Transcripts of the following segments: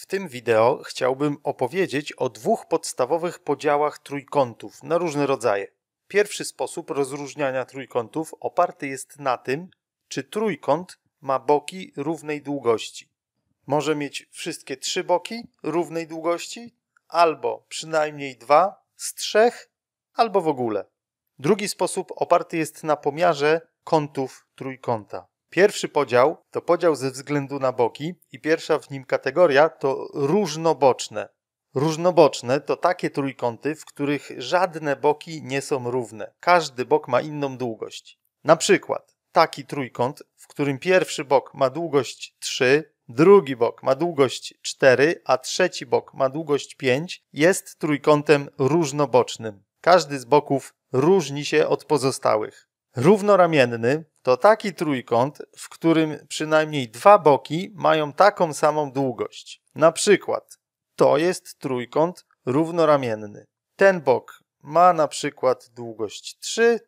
W tym wideo chciałbym opowiedzieć o dwóch podstawowych podziałach trójkątów na różne rodzaje. Pierwszy sposób rozróżniania trójkątów oparty jest na tym, czy trójkąt ma boki równej długości. Może mieć wszystkie trzy boki równej długości, albo przynajmniej dwa z trzech, albo w ogóle. Drugi sposób oparty jest na pomiarze kątów trójkąta. Pierwszy podział to podział ze względu na boki i pierwsza w nim kategoria to różnoboczne. Różnoboczne to takie trójkąty, w których żadne boki nie są równe. Każdy bok ma inną długość. Na przykład taki trójkąt, w którym pierwszy bok ma długość 3, drugi bok ma długość 4, a trzeci bok ma długość 5, jest trójkątem różnobocznym. Każdy z boków różni się od pozostałych. Równoramienny to taki trójkąt, w którym przynajmniej dwa boki mają taką samą długość. Na przykład to jest trójkąt równoramienny. Ten bok ma na przykład długość 3,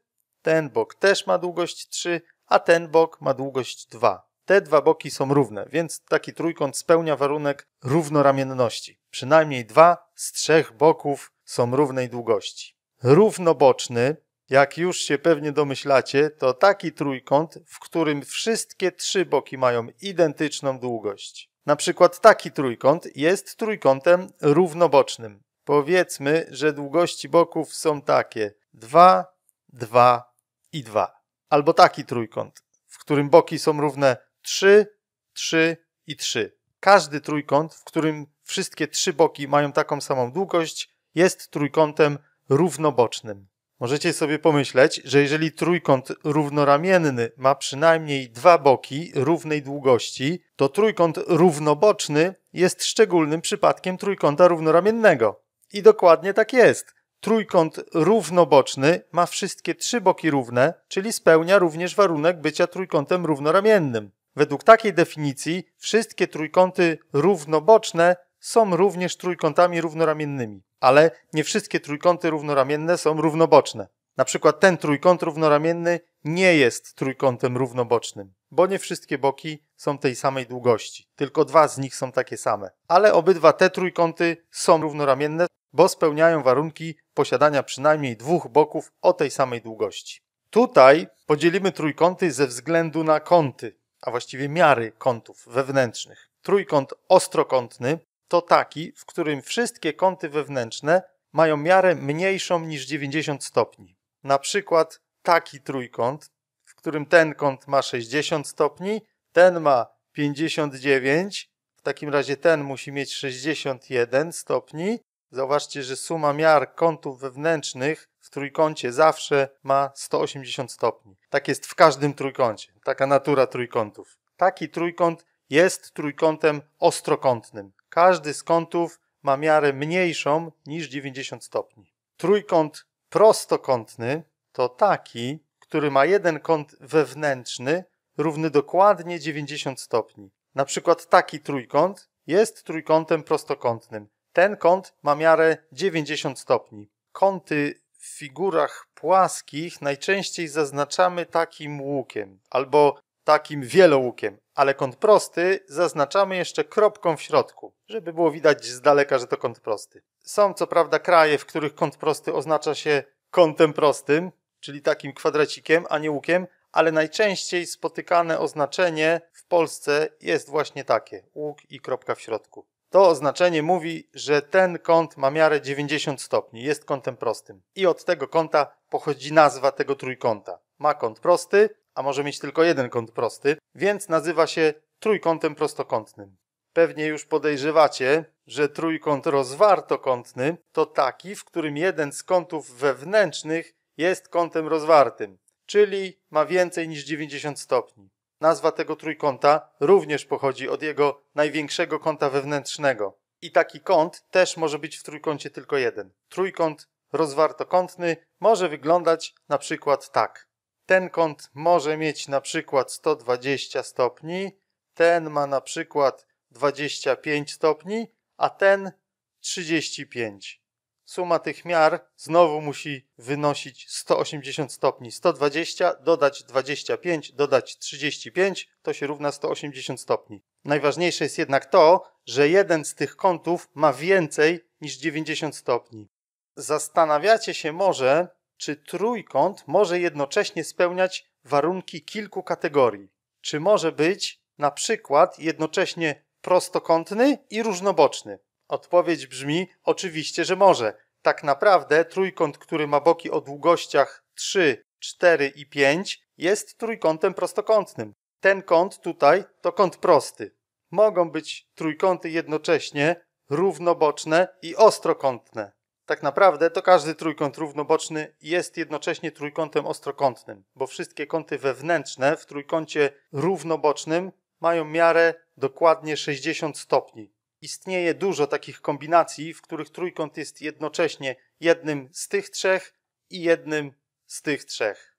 ten bok też ma długość 3, a ten bok ma długość 2. Te dwa boki są równe, więc taki trójkąt spełnia warunek równoramienności. Przynajmniej dwa z trzech boków są równej długości. Równoboczny jak już się pewnie domyślacie, to taki trójkąt, w którym wszystkie trzy boki mają identyczną długość. Na przykład taki trójkąt jest trójkątem równobocznym. Powiedzmy, że długości boków są takie 2, 2 i 2. Albo taki trójkąt, w którym boki są równe 3, 3 i 3. Każdy trójkąt, w którym wszystkie trzy boki mają taką samą długość, jest trójkątem równobocznym. Możecie sobie pomyśleć, że jeżeli trójkąt równoramienny ma przynajmniej dwa boki równej długości, to trójkąt równoboczny jest szczególnym przypadkiem trójkąta równoramiennego. I dokładnie tak jest. Trójkąt równoboczny ma wszystkie trzy boki równe, czyli spełnia również warunek bycia trójkątem równoramiennym. Według takiej definicji wszystkie trójkąty równoboczne są również trójkątami równoramiennymi, ale nie wszystkie trójkąty równoramienne są równoboczne. Na przykład ten trójkąt równoramienny nie jest trójkątem równobocznym, bo nie wszystkie boki są tej samej długości. Tylko dwa z nich są takie same. Ale obydwa te trójkąty są równoramienne, bo spełniają warunki posiadania przynajmniej dwóch boków o tej samej długości. Tutaj podzielimy trójkąty ze względu na kąty, a właściwie miary kątów wewnętrznych. Trójkąt ostrokątny to taki, w którym wszystkie kąty wewnętrzne mają miarę mniejszą niż 90 stopni. Na przykład taki trójkąt, w którym ten kąt ma 60 stopni, ten ma 59, w takim razie ten musi mieć 61 stopni. Zauważcie, że suma miar kątów wewnętrznych w trójkącie zawsze ma 180 stopni. Tak jest w każdym trójkącie. Taka natura trójkątów. Taki trójkąt jest trójkątem ostrokątnym. Każdy z kątów ma miarę mniejszą niż 90 stopni. Trójkąt prostokątny to taki, który ma jeden kąt wewnętrzny równy dokładnie 90 stopni. Na przykład taki trójkąt jest trójkątem prostokątnym. Ten kąt ma miarę 90 stopni. Kąty w figurach płaskich najczęściej zaznaczamy takim łukiem albo takim wielołukiem, ale kąt prosty zaznaczamy jeszcze kropką w środku, żeby było widać z daleka, że to kąt prosty. Są co prawda kraje, w których kąt prosty oznacza się kątem prostym, czyli takim kwadracikiem, a nie łukiem, ale najczęściej spotykane oznaczenie w Polsce jest właśnie takie: łuk i kropka w środku. To oznaczenie mówi, że ten kąt ma miarę 90 stopni, jest kątem prostym. I od tego kąta pochodzi nazwa tego trójkąta. Ma kąt prosty, a może mieć tylko jeden kąt prosty, więc nazywa się trójkątem prostokątnym. Pewnie już podejrzewacie, że trójkąt rozwartokątny to taki, w którym jeden z kątów wewnętrznych jest kątem rozwartym, czyli ma więcej niż 90 stopni. Nazwa tego trójkąta również pochodzi od jego największego kąta wewnętrznego. I taki kąt też może być w trójkącie tylko jeden. Trójkąt rozwartokątny może wyglądać na przykład tak. Ten kąt może mieć na przykład 120 stopni, ten ma na przykład 25 stopni, a ten 35. Suma tych miar znowu musi wynosić 180 stopni. 120 dodać 25 dodać 35 to się równa 180 stopni. Najważniejsze jest jednak to, że jeden z tych kątów ma więcej niż 90 stopni. Zastanawiacie się może, czy trójkąt może jednocześnie spełniać warunki kilku kategorii. Czy może być na przykład jednocześnie prostokątny i różnoboczny? Odpowiedź brzmi oczywiście, że może. Tak naprawdę trójkąt, który ma boki o długościach 3, 4 i 5 jest trójkątem prostokątnym. Ten kąt tutaj to kąt prosty. Mogą być trójkąty jednocześnie równoboczne i ostrokątne. Tak naprawdę to każdy trójkąt równoboczny jest jednocześnie trójkątem ostrokątnym, bo wszystkie kąty wewnętrzne w trójkącie równobocznym mają miarę dokładnie 60 stopni. Istnieje dużo takich kombinacji, w których trójkąt jest jednocześnie jednym z tych trzech i jednym z tych trzech.